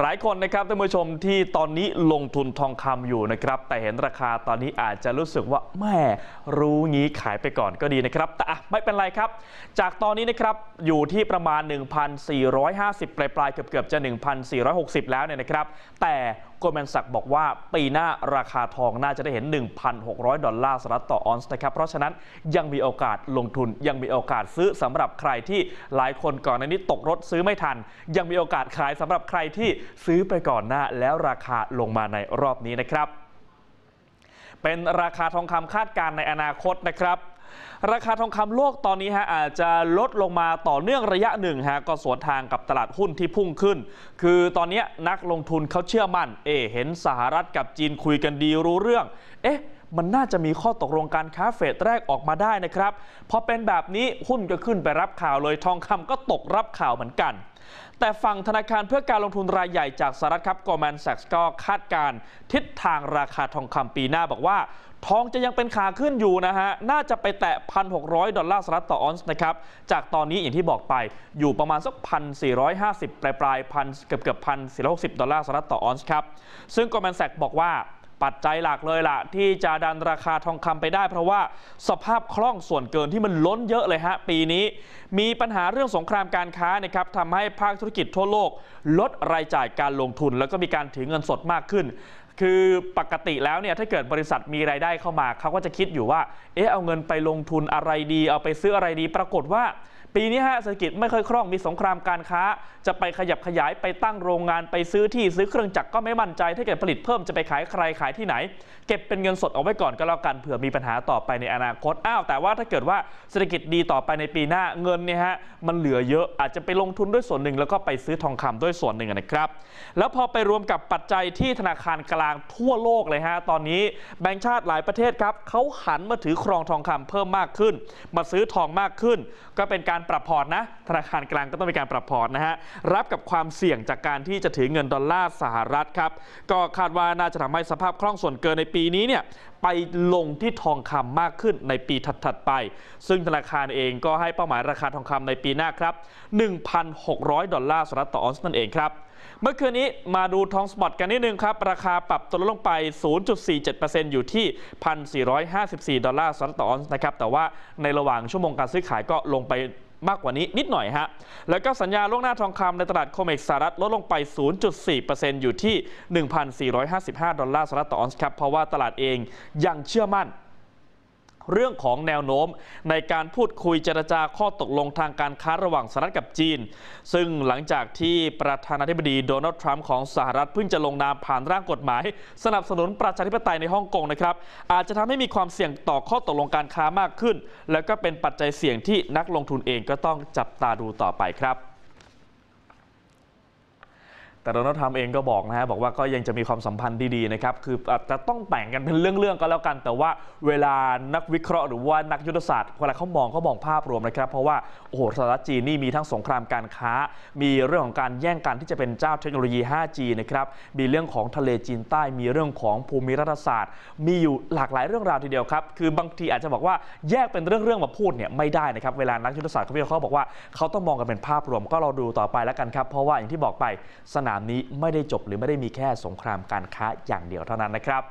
หลายคนนะครับท่านผู้ชมที่ตอนนี้ลงทุนทองคำอยู่นะครับ แต่เห็นราคาตอนนี้อาจจะรู้สึกว่าแม่รู้งี้ ขายไปก่อนก็ดีนะครับแต่ไม่เป็นไรครับ จากตอนนี้นะครับอยู่ที่ประมาณ 1,450 ปลายๆ เกือบๆจะ 1,460 แล้วเนี่ยนะครับ แต่โกลแมนสักบอกว่าปีหน้าราคาทองน่าจะได้เห็น 1,600ดอลลาร์สหรัฐต่อออนซ์นะครับ เพราะฉะนั้นยังมีโอกาสลงทุน ยังมีโอกาสซื้อสำหรับใครที่หลายคนก่อนหน้านี้ตกรถซื้อไม่ทัน ยังมีโอกาสขายสำหรับใครที่ซื้อไปก่อนหน้าแล้วราคาลงมาในรอบนี้นะครับ เป็นราคาทองคำคาดการณ์ในอนาคตนะครับราคาทองคำโลกตอนนี้ฮะอาจจะลดลงมาต่อเนื่องระยะหนึ่งฮะก็สวนทางกับตลาดหุ้นที่พุ่งขึ้น คือตอนนี้นักลงทุนเขาเชื่อมั่น เอ เห็นสหรัฐกับจีนคุยกันดีรู้เรื่อง เอ๊ะมันน่าจะมีข้อตกลงการค้าเฟสแรกออกมาได้นะครับพอเป็นแบบนี้ หุ้นก็ขึ้นไปรับข่าวเลย ทองคำก็ตกรับข่าวเหมือนกัน แต่ฝั่งธนาคารเพื่อการลงทุนรายใหญ่จากสหรัฐครับกอแมนแซกส์ก็คาดการทิศทางราคาทองคำปีหน้าบอกว่า ทองจะยังเป็นขาขึ้นอยู่นะฮะ น่าจะไปแตะ 1,600 ดอลลาร์สหรัฐต่อออนซ์นะครับจากตอนนี้อย่างที่บอกไปอยู่ประมาณสัก1,450ปลายปลายพันเกือบเกือบ1,460ดอลลาร์สหรัฐต่อออนซ์ครับซึ่งกอลแมนแซกบอกว่าปัจจัยหลักเลยล่ะ ที่จะดันราคาทองคำไปได้เพราะว่าสภาพคล่องส่วนเกินที่มันล้นเยอะเลยฮะปีนี้ มีปัญหาเรื่องสงครามการค้านะครับทำให้ภาคธุรกิจทั่วโลกลดรายจ่ายการลงทุน แล้วก็มีการถือเงินสดมากขึ้นคือปกติแล้วเนี่ยถ้าเกิดบริษัทมีรายได้เข้ามาเขาก็จะคิดอยู่ว่าเออเอาเงินไปลงทุนอะไรดี เอาไปซื้ออะไรดีปรากฏว่า ปีนี้ฮะเศรษฐกิจไม่ค่อยคล่องมีสงครามการค้า จะไปขยับขยายไปตั้งโรงงานไปซื้อที่ซื้อเครื่องจักรก็ไม่มั่นใจถ้าเกิดผลิตเพิ่มจะไปขายใครขายที่ไหน เก็บเป็นเงินสดเอาไว้ก่อนก็แล้วกันเผื่อมีปัญหาต่อไปในอนาคตอ้าว แต่ว่าถ้าเกิดว่าเศรษฐกิจดีต่อไปในปีหน้าเงินเนี่ยฮะมันเหลือเยอะอาจจะไปลงทุนด้วยส่วนหนึ่ง แล้วก็ไปซื้อทองคำด้วยส่วนหนึ่งนะครับแล้วพอไปรวมกับปัจจัยที่ธนาคารกลางทั่วโลกเลยฮะ ตอนนี้แบงค์ชาติหลายประเทศครับ เขาหันมาถือครองทองคำเพิ่มมากขึ้น มาซื้อทองมากขึ้น ก็เป็นการปรับพอร์ตนะ ธนาคารกลางก็ต้องมีการปรับพอร์ตนะฮะรับกับความเสี่ยงจากการที่จะถือเงินดอลลาร์สหรัฐครับก็คาดว่าน่าจะทำให้สภาพคล่องส่วนเกินในปีนี้เนี่ยไปลงที่ทองคำมากขึ้นในปีถัดๆไป ซึ่งธนาคารเองก็ให้เป้าหมายราคาทองคำในปีหน้าครับ 1,600 ดอลลาร์สหรัฐต่อออนซ์นั่นเองครับ เมื่อคืนนี้มาดูทองสปอตกันนิดนึงครับ ราคาปรับตัวลงไป 0.47%อยู่ที่ 1,454 ดอลลาร์สหรัฐต่อออนซ์นะครับ แต่ว่าในระหว่างชั่วโมงการซื้อขายก็ลงไปมากกว่านี้นิดหน่อยฮะ แล้วก็สัญญาล่วงหน้าทองคำในตลาดโคเมกสหรัฐลดลงไป 0.4%อยู่ที่ 1,455 ดอลลาร์สหรัฐต่อออนซ์ครับ เพราะว่าตลาดเองยังเชื่อมั่นเรื่องของแนวโน้มในการพูดคุยเจรจาข้อตกลงทางการค้าระหว่างสหรัฐกับจีน ซึ่งหลังจากที่ประธานาธิบดีโดนัลด์ทรัมป์ของสหรัฐเพิ่งจะลงนามผ่านร่างกฎหมาย สนับสนุนประชาธิปไตยในฮ่องกงนะครับ อาจจะทำให้มีความเสี่ยงต่อข้อตกลงการค้ามากขึ้น แล้วก็เป็นปัจจัยเสี่ยงที่นักลงทุนเองก็ต้องจับตาดูต่อไปครับแต่โดนัลด์ทรัมป์เองก็บอกนะฮะ บอกว่าก็ยังจะมีความสัมพันธ์ดีๆนะครับ คืออาจจะต้องแต่งกันเป็นเรื่องๆก็แล้วกัน แต่ว่าเวลานักวิเคราะห์หรือว่านักยุทธศาสตร์เวลาเขามองเขามองภาพรวมนะครับเพราะว่า โอ้โหสหรัฐจีนนี่มีทั้งสงครามการค้า มีเรื่องของการแย่งกันที่จะเป็นเจ้าเทคโนโลยี 5G นะครับมีเรื่องของทะเลจีนใต้ มีเรื่องของภูมิรัฐศาสตร์ มีอยู่หลากหลายเรื่องราวทีเดียวครับคือบางทีอาจจะบอกว่าแยกเป็นเรื่องๆมาพูดเนี่ยไม่ได้นะครับเวลานักยุทธศาสตร์เขาเขาบอกว่าเขาต้องมองกันเป็นภาพรวมก็เราดูต่อไปแล้วกันครับ เพราะว่าอย่างที่บอกไปสนามนี้ไม่ได้จบหรือไม่ได้มีแค่สงครามการค้าอย่างเดียวเท่านั้นนะครับ